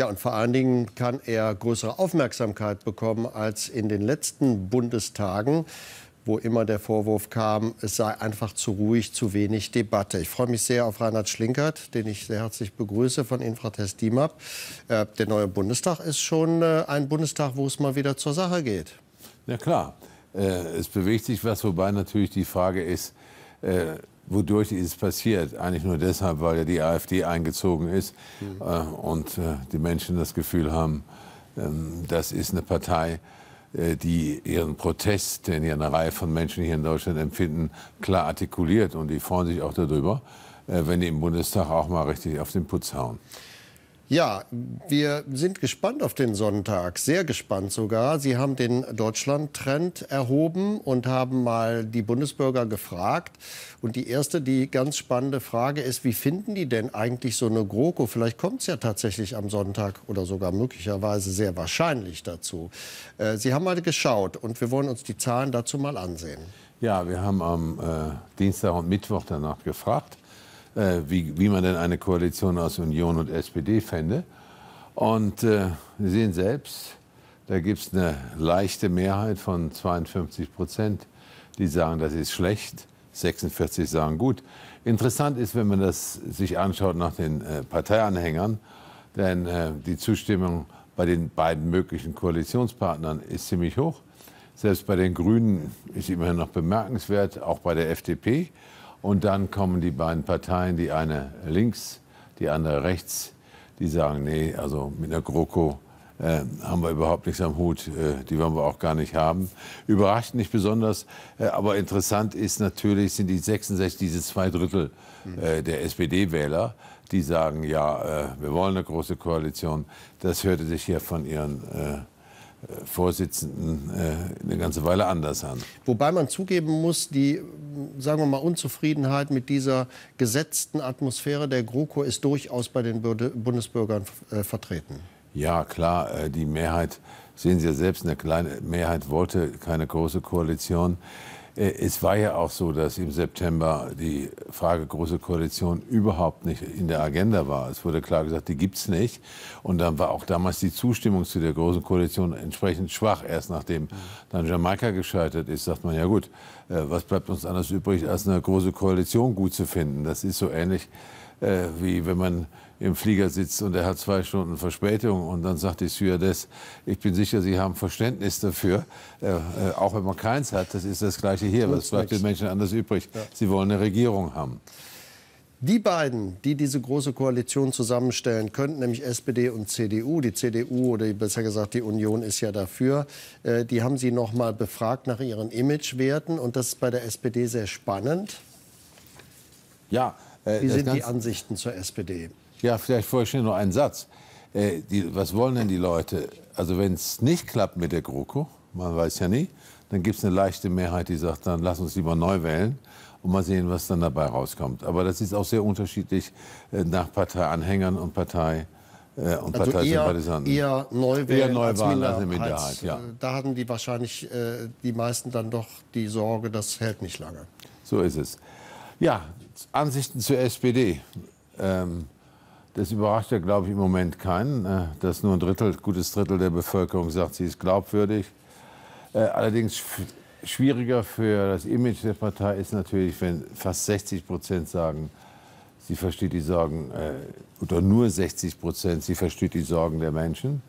Ja, und vor allen Dingen kann er größere Aufmerksamkeit bekommen als in den letzten Bundestagen, wo immer der Vorwurf kam, es sei einfach zu ruhig, zu wenig Debatte. Ich freue mich sehr auf Reinhard Schlinkert, den ich sehr herzlich begrüße von Infratest DIMAP. Äh, der neue Bundestag ist schon äh, ein Bundestag, wo es mal wieder zur Sache geht. Na ja, klar, äh, es bewegt sich was, wobei natürlich die Frage ist, äh, wodurch ist passiert? Eigentlich nur deshalb, weil ja die AfD eingezogen ist mhm. äh, und äh, die Menschen das Gefühl haben, ähm, das ist eine Partei, äh, die ihren Protest, den ja eine Reihe von Menschen hier in Deutschland empfinden, klar artikuliert. Und die freuen sich auch darüber, äh, wenn die im Bundestag auch mal richtig auf den Putz hauen. Ja, wir sind gespannt auf den Sonntag, sehr gespannt sogar. Sie haben den Deutschland-Trend erhoben und haben mal die Bundesbürger gefragt. Und die erste, die ganz spannende Frage ist, wie finden die denn eigentlich so eine GroKo? Vielleicht kommt es ja tatsächlich am Sonntag oder sogar möglicherweise sehr wahrscheinlich dazu. Äh, Sie haben mal geschaut und wir wollen uns die Zahlen dazu mal ansehen. Ja, wir haben am äh, Dienstag und Mittwoch danach gefragt äh, wie, wie man denn eine Koalition aus Union und SPD fände. Und äh, Sie sehen selbst, da gibt es eine leichte Mehrheit von 52 Prozent, die sagen, das ist schlecht. 46 sagen gut. Interessant ist, wenn man das sich anschaut nach den äh, Parteianhängern, denn äh, die Zustimmung bei den beiden möglichen Koalitionspartnern ist ziemlich hoch. Selbst bei den Grünen ist immerhin noch bemerkenswert, auch bei der FDP. Und dann kommen die beiden Parteien, die eine links, die andere rechts, die sagen, nee, also mit einer GroKo äh, haben wir überhaupt nichts am Hut, äh, die wollen wir auch gar nicht haben. Überrascht nicht besonders, äh, aber interessant ist natürlich, sind die 66, diese zwei Drittel hm. äh, der SPD-Wähler, die sagen, ja, äh, wir wollen eine große Koalition. Das hörte sich hier von ihren äh, Vorsitzenden äh, eine ganze Weile anders an. Wobei man zugeben muss, die, sagen wir mal, Unzufriedenheit mit dieser gesetzten Atmosphäre der GroKo ist durchaus bei den Bundesbürgern äh, vertreten. Ja, klar, äh, die Mehrheit, sehen Sie ja selbst, eine kleine Mehrheit wollte keine große Koalition. Äh, es war ja auch so, dass im September die Frage Große Koalition überhaupt nicht in der Agenda war. Es wurde klar gesagt, die gibt es nicht. Und dann war auch damals die Zustimmung zu der Großen Koalition entsprechend schwach. Erst nachdem dann Jamaika gescheitert ist, sagt man, ja gut, äh, was bleibt uns anders übrig, als eine Große Koalition gut zu finden. Das ist so ähnlich äh, wie wenn man im Flieger sitzt und er hat zwei Stunden Verspätung und dann sagt die Stewardess, ich bin sicher, Sie haben Verständnis dafür, äh, äh, auch wenn man keins hat, das ist das Gleiche hier, was bleibt den Menschen anders übrig. Ja. Sie wollen eine Regierung haben. Die beiden, die diese große Koalition zusammenstellen könnten, nämlich SPD und CDU, die CDU oder besser gesagt die Union ist ja dafür, äh, die haben Sie noch mal befragt nach ihren Imagewerten und das ist bei der SPD sehr spannend. Ja, äh, Wie sind die Ansichten zur SPD? Ja, vielleicht vorher schnell nur einen Satz. Äh, die, was wollen denn die Leute? Also wenn es nicht klappt mit der GroKo, man weiß ja nie, dann gibt es eine leichte Mehrheit, die sagt, dann lass uns lieber neu wählen und mal sehen, was dann dabei rauskommt. Aber das ist auch sehr unterschiedlich äh, nach Parteianhängern und Partei. Äh, und also Parteisympathisanten. Eher, eher neu wählen eher neu als, waren, als eine Minderheit. Ja. Äh, da hatten die wahrscheinlich äh, die meisten dann doch die Sorge, das hält nicht lange. So ist es. Ja, Ansichten zur SPD. Ähm, das überrascht ja, glaube ich, im Moment keinen, äh, dass nur ein Drittel, gutes Drittel der Bevölkerung sagt, sie ist glaubwürdig. Äh, allerdings schwieriger für das Image der Partei ist natürlich, wenn fast 60 Prozent sagen, sie versteht die Sorgen, äh, oder nur 60 Prozent, sie versteht die Sorgen der Menschen.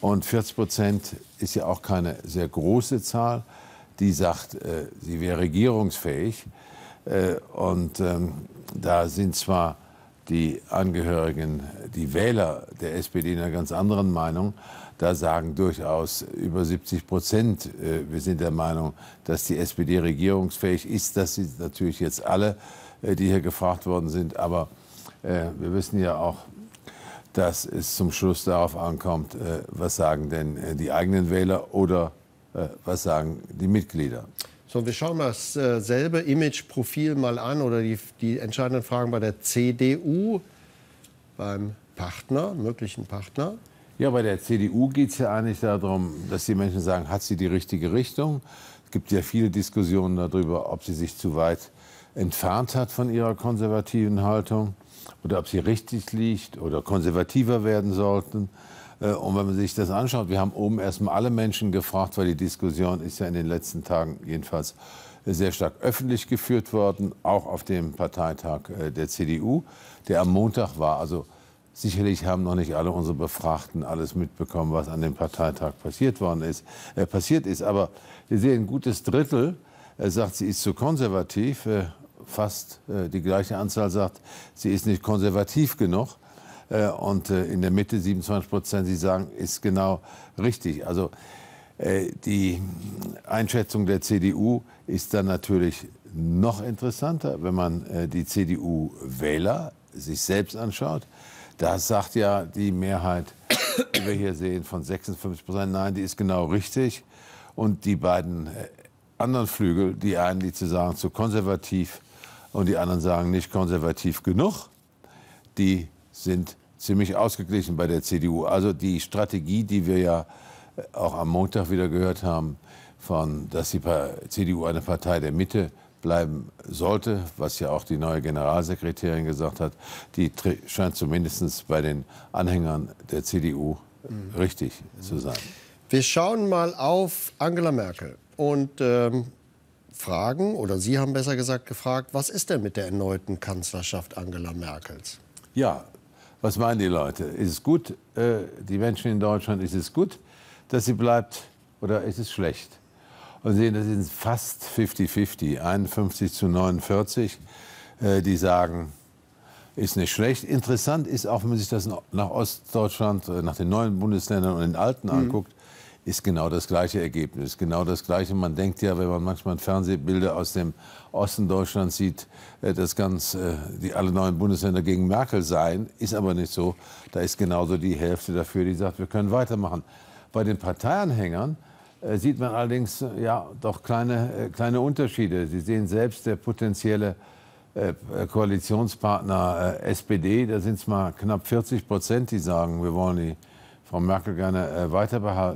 Und 40 Prozent ist ja auch keine sehr große Zahl, die sagt, äh, sie wäre regierungsfähig. Äh, und ähm, da sind zwar die Angehörigen, die Wähler der SPD in einer ganz anderen Meinung. Da sagen durchaus über 70 Prozent, äh, wir sind der Meinung, dass die SPD regierungsfähig ist. Das sind natürlich jetzt alle, äh, die hier gefragt worden sind. Aber äh, wir wissen ja auch, dass es zum Schluss darauf ankommt, äh, was sagen denn äh, die eigenen Wähler oder was sagen die Mitglieder. So, wir schauen mal dasselbe äh, Imageprofil mal an oder die, die entscheidenden Fragen bei der CDU, beim Partner, möglichen Partner. Ja, bei der CDU geht es ja eigentlich darum, dass die Menschen sagen, hat sie die richtige Richtung? Es gibt ja viele Diskussionen darüber, ob sie sich zu weit entfernt hat von ihrer konservativen Haltung oder ob sie richtig liegt oder konservativer werden sollten. Äh, und wenn man sich das anschaut, wir haben oben erstmal alle Menschen gefragt, weil die Diskussion ist ja in den letzten Tagen jedenfalls sehr stark öffentlich geführt worden, auch auf dem Parteitag äh, der CDU, der am Montag war. Also sicherlich haben noch nicht alle unsere Befragten alles mitbekommen, was an dem Parteitag passiert worden ist, äh, passiert ist. Aber wir sehen, ein gutes Drittel äh, sagt, sie ist zu konservativ. Äh, fast äh, die gleiche Anzahl sagt, sie ist nicht konservativ genug. Äh, und äh, in der Mitte 27 Prozent, Sie sagen, ist genau richtig. Also äh, die Einschätzung der CDU ist dann natürlich noch interessanter, wenn man die CDU-Wähler sich selbst anschaut. Da sagt ja die Mehrheit, die wir hier sehen, von 56 Prozent, nein, die ist genau richtig. Und die beiden anderen Flügel, die einen, die zu sagen, zu konservativ und die anderen sagen, nicht konservativ genug, die sind ziemlich ausgeglichen bei der CDU. Also die Strategie, die wir ja äh, auch am Montag wieder gehört haben, von, dass die CDU eine Partei der Mitte bleiben sollte, was ja auch die neue Generalsekretärin gesagt hat, die scheint zumindest bei den Anhängern der CDU mhm. richtig mhm. zu sein. Wir schauen mal auf Angela Merkel und ähm, fragen, oder Sie haben besser gesagt gefragt, was ist denn mit der erneuten Kanzlerschaft Angela Merkels? Ja, was meinen die Leute? Ist es gut, äh, die Menschen in Deutschland, ist es gut, dass sie bleibt oder ist es schlecht? Und sehen, das sind fast 50-50, 51 zu 49, äh, die sagen, ist nicht schlecht. Interessant ist auch, wenn man sich das nach Ostdeutschland, äh, nach den neuen Bundesländern und den alten mhm. anguckt, ist genau das gleiche Ergebnis. Genau das gleiche. Man denkt ja, wenn man manchmal Fernsehbilder aus dem Osten Deutschlands sieht, äh, dass ganz äh, die alle neuen Bundesländer gegen Merkel seien, ist aber nicht so. Da ist genauso die Hälfte dafür, die sagt, wir können weitermachen. Bei den Parteianhängern äh, sieht man allerdings ja doch kleine kleine Unterschiede. Sie sehen selbst der potenzielle Koalitionspartner SPD, da sind es mal knapp 40 Prozent, die sagen, wir wollen die Frau Merkel gerne äh, weiter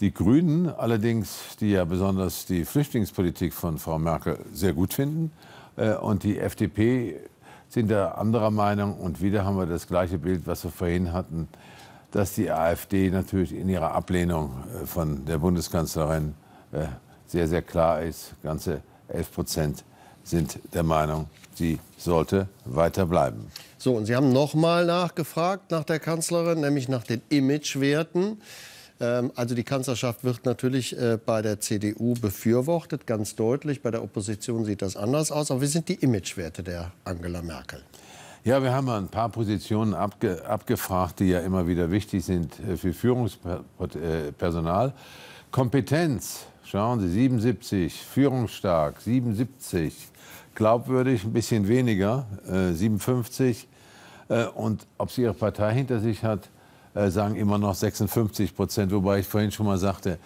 Die Grünen allerdings, die ja besonders die Flüchtlingspolitik von Frau Merkel sehr gut finden, äh, und die FDP sind da anderer Meinung. Und wieder haben wir das gleiche Bild, was wir vorhin hatten, dass die AfD natürlich in ihrer Ablehnung äh, von der Bundeskanzlerin äh, sehr, sehr klar ist. Ganze 11 Prozent sind der Meinung, sie sollte weiter bleiben. So, und Sie haben nochmal nachgefragt nach der Kanzlerin, nämlich nach den Imagewerten. Ähm, also die Kanzlerschaft wird natürlich äh, bei der CDU befürwortet, ganz deutlich. Bei der Opposition sieht das anders aus. Aber wie sind die Imagewerte der Angela Merkel? Ja, wir haben ein paar Positionen abge abgefragt, die ja immer wieder wichtig sind äh, für Führungspersonal. Äh, Kompetenz, Schauen Sie, 77, führungsstark, 77, glaubwürdig, ein bisschen weniger, äh, 57. Äh, und ob sie ihre Partei hinter sich hat, äh, sagen immer noch 56 Prozent, wobei ich vorhin schon mal sagte,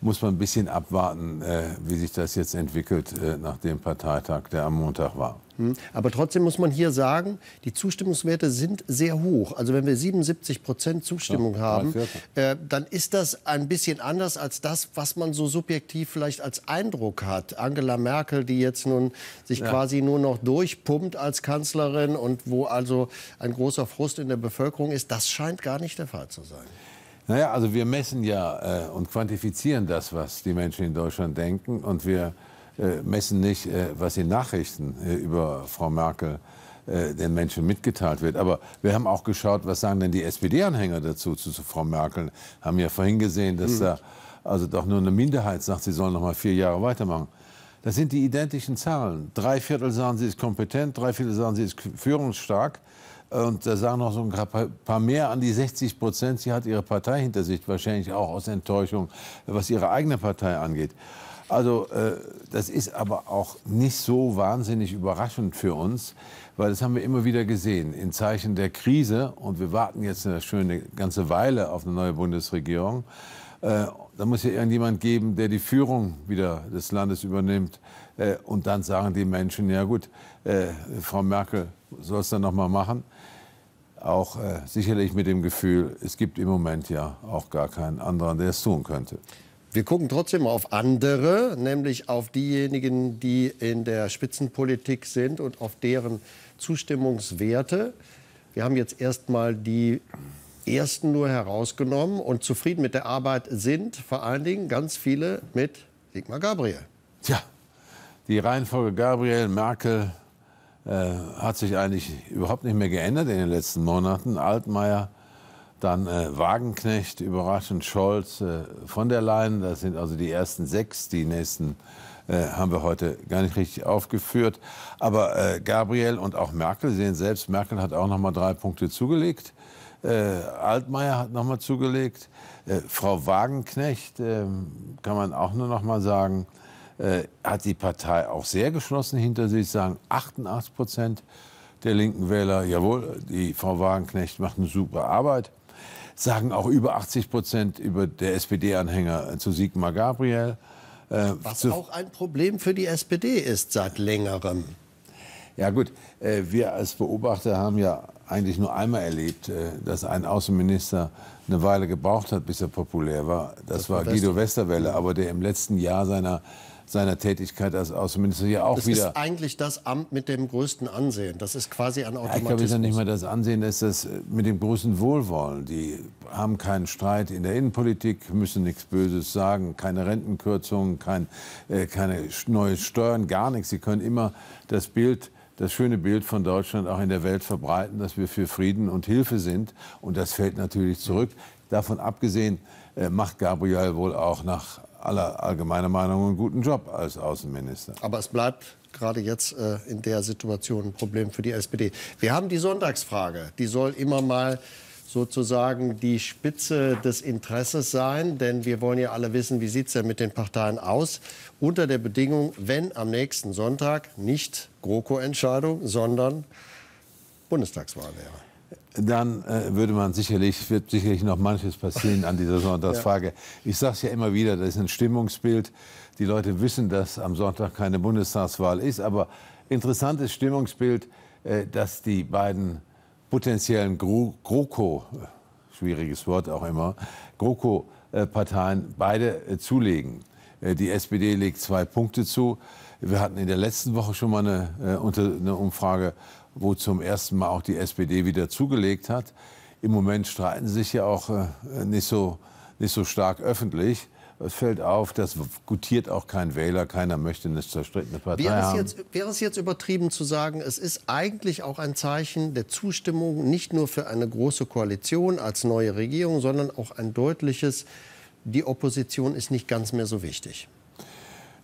muss man ein bisschen abwarten, äh, wie sich das jetzt entwickelt äh, nach dem Parteitag, der am Montag war. Hm. Aber trotzdem muss man hier sagen, die Zustimmungswerte sind sehr hoch. Also wenn wir 77 Prozent Zustimmung ja, haben, äh, dann ist das ein bisschen anders als das, was man so subjektiv vielleicht als Eindruck hat. Angela Merkel, die jetzt nun sich ja. quasi nur noch durchpumpt als Kanzlerin und wo also ein großer Frust in der Bevölkerung ist, das scheint gar nicht der Fall zu sein. Naja, also wir messen ja äh, und quantifizieren das, was die Menschen in Deutschland denken. Und wir äh, messen nicht, äh, was in Nachrichten äh, über Frau Merkel äh, den Menschen mitgeteilt wird. Aber wir haben auch geschaut, was sagen denn die SPD-Anhänger dazu zu, zu, Frau Merkel. Haben ja vorhin gesehen, dass mhm. da also doch nur eine Minderheit sagt, sie sollen noch mal vier Jahre weitermachen. Das sind die identischen Zahlen. Drei Viertel sagen, sie ist kompetent, drei Viertel sagen, sie ist führungsstark. Und da sagen noch so ein paar mehr an die 60 Prozent, sie hat ihre Partei hinter sich, wahrscheinlich auch aus Enttäuschung, was ihre eigene Partei angeht. Also äh, das ist aber auch nicht so wahnsinnig überraschend für uns, weil das haben wir immer wieder gesehen in Zeichen der Krise und wir warten jetzt eine schöne ganze Weile auf eine neue Bundesregierung. Äh, da muss ja irgendjemand geben, der die Führung wieder des Landes übernimmt. Äh, und dann sagen die Menschen, ja gut, äh, Frau Merkel soll es dann nochmal machen. Auch sicherlich mit dem Gefühl, es gibt im Moment ja auch gar keinen anderen, der es tun könnte. Wir gucken trotzdem auf andere, nämlich auf diejenigen, die in der Spitzenpolitik sind und auf deren Zustimmungswerte. Wir haben jetzt erstmal die ersten nur herausgenommen und zufrieden mit der Arbeit sind vor allen Dingen ganz viele mit Sigmar Gabriel. Tja, die Reihenfolge Gabriel, Merkel äh, hat sich eigentlich überhaupt nicht mehr geändert in den letzten Monaten. Altmaier, dann äh, Wagenknecht, überraschend Scholz, äh, von der Leyen. Das sind also die ersten sechs, die nächsten äh, haben wir heute gar nicht richtig aufgeführt. Aber äh, Gabriel und auch Merkel sehen selbst, Merkel hat auch noch mal drei Punkte zugelegt. Äh, Altmaier hat nochmal zugelegt. Äh, Frau Wagenknecht, äh, kann man auch nur nochmal sagen, äh, hat die Partei auch sehr geschlossen hinter sich, sagen 88 Prozent der linken Wähler, jawohl, die Frau Wagenknecht macht eine super Arbeit. Sagen auch über 80 Prozent über der SPD-Anhänger zu Sigmar Gabriel. Äh, Was auch ein Problem für die SPD ist seit längerem. Ja gut, äh, wir als Beobachter haben ja eigentlich nur einmal erlebt, äh, dass ein Außenminister eine Weile gebraucht hat, bis er populär war. Das, das war Guido Westerwelle, aber der im letzten Jahr seiner seiner Tätigkeit als Außenminister ja auch das wieder. Das ist eigentlich das Amt mit dem größten Ansehen. Das ist quasi ein Automatismus. Ja, ich glaube, es ist ja nicht mehr das Ansehen, das ist äh, das mit dem größten Wohlwollen. Die haben keinen Streit in der Innenpolitik, müssen nichts Böses sagen, keine Rentenkürzungen, kein, äh, keine neuen Steuern, gar nichts. Sie können immer das Bild das schöne Bild von Deutschland auch in der Welt verbreiten, dass wir für Frieden und Hilfe sind. Und das fällt natürlich zurück. Davon abgesehen äh, macht Gabriel wohl auch nach aller allgemeiner Meinung einen guten Job als Außenminister. Aber es bleibt gerade jetzt äh, in der Situation ein Problem für die SPD. Wir haben die Sonntagsfrage. Die soll immer mal sozusagen die Spitze des Interesses sein, denn wir wollen ja alle wissen, wie sieht es denn mit den Parteien aus, unter der Bedingung, wenn am nächsten Sonntag nicht GroKo-Entscheidung, sondern Bundestagswahl wäre dann äh, würde man sicherlich, wird sicherlich noch manches passieren an dieser Sonntagsfrage. ja. Ich sage es ja immer wieder, das ist ein Stimmungsbild. Die Leute wissen, dass am Sonntag keine Bundestagswahl ist. Aber interessantes Stimmungsbild, äh, dass die beiden potenziellen Gro GroKo, schwieriges Wort auch immer, GroKo-Parteien beide äh, zulegen. Äh, die SPD legt zwei Punkte zu. Wir hatten in der letzten Woche schon mal eine, äh, eine Umfrage, wo zum ersten Mal auch die SPD wieder zugelegt hat. Im Moment streiten sie sich ja auch nicht so, nicht so stark öffentlich. Es fällt auf, das gutiert auch kein Wähler, keiner möchte eine zerstrittene Partei wäre haben. Jetzt, wäre es jetzt übertrieben zu sagen, es ist eigentlich auch ein Zeichen der Zustimmung, nicht nur für eine große Koalition als neue Regierung, sondern auch ein deutliches, die Opposition ist nicht ganz mehr so wichtig?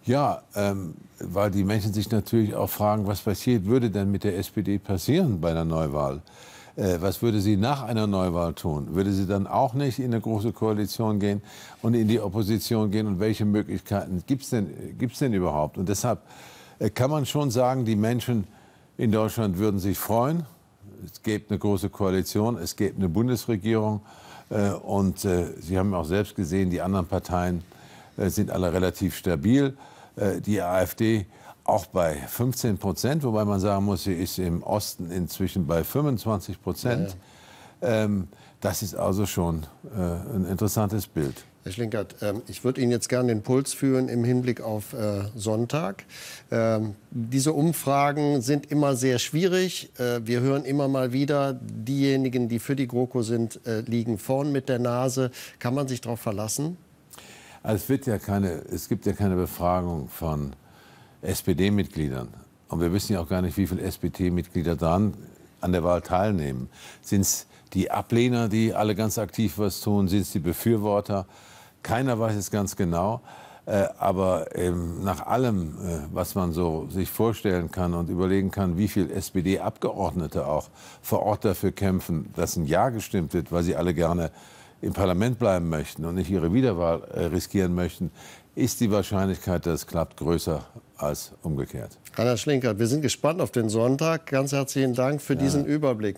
Ja, ähm, weil die Menschen sich natürlich auch fragen, was passiert, würde denn mit der SPD passieren bei einer Neuwahl? Äh, was würde sie nach einer Neuwahl tun? Würde sie dann auch nicht in eine große Koalition gehen und in die Opposition gehen? Und welche Möglichkeiten gibt es denn, gibt's denn überhaupt? Und deshalb äh, kann man schon sagen, die Menschen in Deutschland würden sich freuen. Es gäbe eine große Koalition, es gäbe eine Bundesregierung. Äh, und Sie haben auch selbst gesehen, die anderen Parteien sind alle relativ stabil. Die AfD auch bei 15 Prozent, wobei man sagen muss, sie ist im Osten inzwischen bei 25 Prozent. Ja. Ähm, das ist also schon äh, ein interessantes Bild. Herr Schlinkert, ähm, ich würde Ihnen jetzt gerne den Puls führen im Hinblick auf äh, Sonntag. Ähm, diese Umfragen sind immer sehr schwierig. Äh, wir hören immer mal wieder, diejenigen, die für die GroKo sind, äh, liegen vorn mit der Nase. Kann man sich darauf verlassen? Also es, wird ja keine, es gibt ja keine Befragung von SPD-Mitgliedern. Und wir wissen ja auch gar nicht, wie viele SPD-Mitglieder daran an der Wahl teilnehmen. Sind es die Ablehner, die alle ganz aktiv was tun? Sind es die Befürworter? Keiner weiß es ganz genau. Äh, aber ähm, nach allem, äh, was man so sich vorstellen kann und überlegen kann, wie viele SPD-Abgeordnete auch vor Ort dafür kämpfen, dass ein Ja gestimmt wird, weil sie alle gerne im Parlament bleiben möchten und nicht ihre Wiederwahl äh, riskieren möchten, ist die Wahrscheinlichkeit, dass es klappt, größer als umgekehrt. Rainer Schlinkert, wir sind gespannt auf den Sonntag. Ganz herzlichen Dank für ja. diesen Überblick.